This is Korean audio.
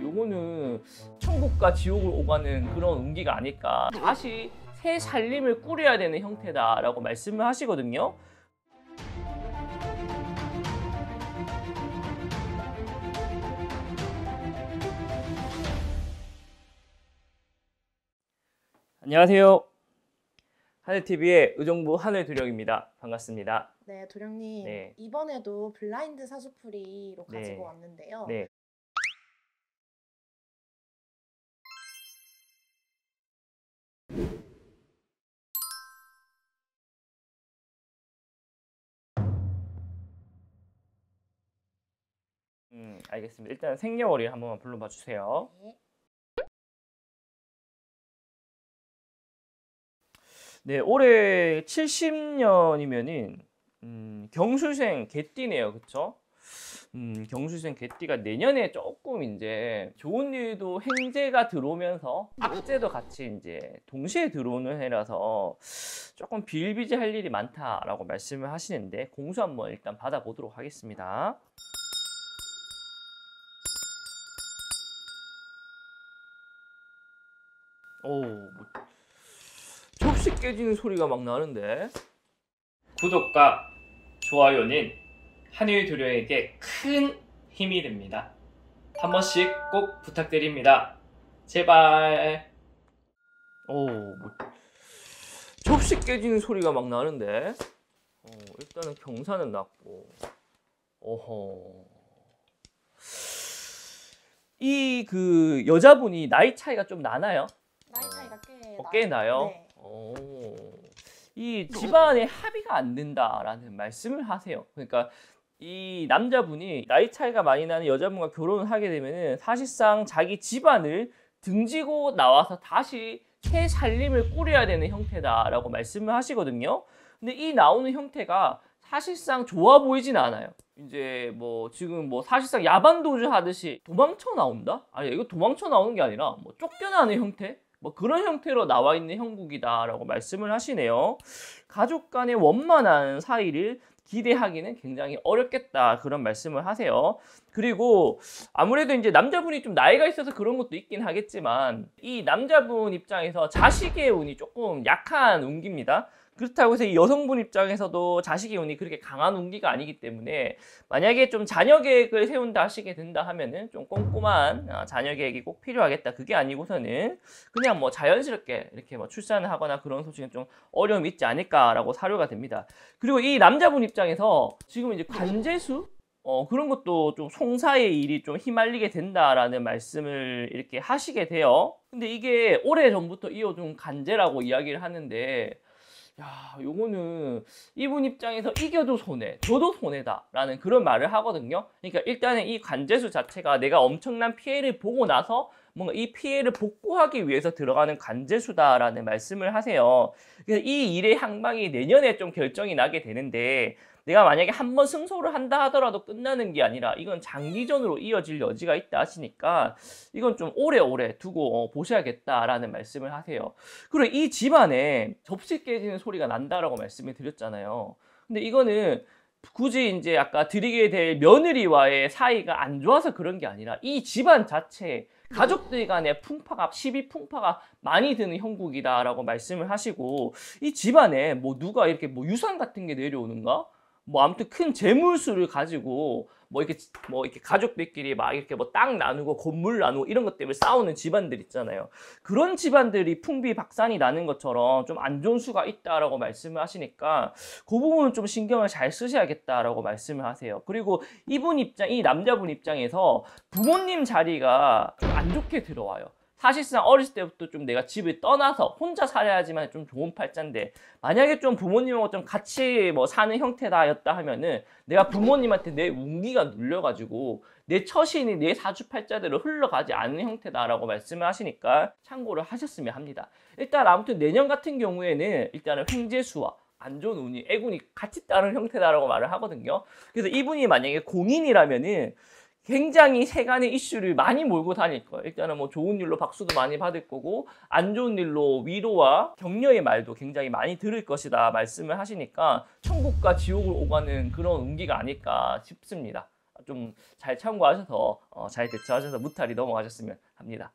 요거는 천국과 지옥을 오가는 그런 운기가 아닐까 다시 새 살림을 꾸려야 되는 형태다라고 말씀을 하시거든요. 안녕하세요. 하늘TV의 의정부 하늘두령입니다. 반갑습니다. 네, 도령님. 네. 이번에도 블라인드 사수풀이로 네. 가지고 네. 왔는데요. 네. 음, 알겠습니다. 일단 생년월일 한번 불러봐 주세요. 네. 올해 70년이면은 음, 경술생 개띠네요, 그쵸? 음, 경수생 개띠가 내년에 조금 이제 좋은 일도 행제가 들어오면서 악재도 같이 이제 동시에 들어오는 해라서 조금 비일비재할 일이 많다라고 말씀을 하시는데 공수 한번 일단 받아보도록 하겠습니다. 오, 뭐, 접시 깨지는 소리가 막 나는데 구독과 좋아요는 한일 도료에게 큰 힘이 됩니다. 한 번씩 꼭 부탁드립니다. 제발. 오, 뭐, 접시 깨지는 소리가 막 나는데. 어, 일단은 경사는 났고. 어허. 이그 여자분이 나이 차이가 좀 나나요? 나이 차이가 꽤, 어, 꽤 나요. 네. 오. 어. 이 집안에 합의가 안 된다라는 말씀을 하세요. 그러니까 이 남자분이 나이 차이가 많이 나는 여자분과 결혼을 하게 되면 사실상 자기 집안을 등지고 나와서 다시 새 살림을 꾸려야 되는 형태다라고 말씀을 하시거든요. 근데 이 나오는 형태가 사실상 좋아 보이진 않아요. 이제 뭐 지금 뭐 사실상 야반도주 하듯이 도망쳐 나온다? 아니 이거 도망쳐 나오는 게 아니라 뭐 쫓겨나는 형태? 뭐 그런 형태로 나와 있는 형국이다라고 말씀을 하시네요. 가족 간의 원만한 사이를 기대하기는 굉장히 어렵겠다 그런 말씀을 하세요. 그리고 아무래도 이제 남자분이 좀 나이가 있어서 그런 것도 있긴 하겠지만 이 남자분 입장에서 자식의 운이 조금 약한 운기입니다. 그렇다고 해서 이 여성분 입장에서도 자식의 운이 그렇게 강한 운기가 아니기 때문에 만약에 좀 자녀 계획을 세운다 하시게 된다 하면은 좀 꼼꼼한 아, 자녀 계획이 꼭 필요하겠다. 그게 아니고서는 그냥 뭐 자연스럽게 이렇게 뭐 출산을 하거나 그런 소식은 좀 어려움이 있지 않을까라고 사료가 됩니다. 그리고 이 남자분 입장에서 지금 이제 네. 관제수 어, 그런 것도 좀 송사의 일이 좀 휘말리게 된다라는 말씀을 이렇게 하시게 돼요. 근데 이게 오래 전부터 이어둔 간제라고 이야기를 하는데, 야, 요거는 이분 입장에서 이겨도 손해, 저도 손해다라는 그런 말을 하거든요. 그러니까 일단은 이 간제수 자체가 내가 엄청난 피해를 보고 나서 뭔가 이 피해를 복구하기 위해서 들어가는 간제수다라는 말씀을 하세요. 그래서 이 일의 향방이 내년에 좀 결정이 나게 되는데, 내가 만약에 한 번 승소를 한다 하더라도 끝나는 게 아니라 이건 장기전으로 이어질 여지가 있다 하시니까 이건 좀 오래오래 두고 어, 보셔야겠다라는 말씀을 하세요. 그리고 이 집안에 접시 깨지는 소리가 난다라고 말씀을 드렸잖아요. 근데 이거는 굳이 이제 아까 드리게 될 며느리와의 사이가 안 좋아서 그런 게 아니라 이 집안 자체 가족들 간의 풍파가 시비 풍파가 많이 드는 형국이다라고 말씀을 하시고 이 집안에 뭐 누가 이렇게 뭐 유산 같은 게 내려오는가 뭐 아무튼 큰 재물수를 가지고 뭐 이렇게 뭐 이렇게 가족들끼리 막 이렇게 뭐땅 나누고 건물 나누고 이런 것 때문에 싸우는 집안들 있잖아요. 그런 집안들이 풍비 박산이 나는 것처럼 좀 안 좋은 수가 있다라고 말씀을 하시니까 그 부분은 좀 신경을 잘 쓰셔야겠다라고 말씀을 하세요. 그리고 이분 입장, 이 남자분 입장에서 부모님 자리가 안 좋게 들어와요. 사실상 어렸을 때부터 좀 내가 집을 떠나서 혼자 살아야지만 좀 좋은 팔자인데 만약에 좀 부모님하고 좀 같이 뭐 사는 형태다였다 하면은 내가 부모님한테 내 운기가 눌려가지고 내 처신이 내 사주팔자대로 흘러가지 않는 형태다라고 말씀을 하시니까 참고를 하셨으면 합니다. 일단 아무튼 내년 같은 경우에는 일단은 횡재수와 안 좋은 운이 애군이 같이 따는 형태다라고 말을 하거든요. 그래서 이분이 만약에 공인이라면은 굉장히 세간의 이슈를 많이 몰고 다닐 거예요. 일단은 뭐 좋은 일로 박수도 많이 받을 거고 안 좋은 일로 위로와 격려의 말도 굉장히 많이 들을 것이다 말씀을 하시니까 천국과 지옥을 오가는 그런 운기가 아닐까 싶습니다. 좀 잘 참고하셔서 어, 잘 대처하셔서 무탈이 넘어가셨으면 합니다.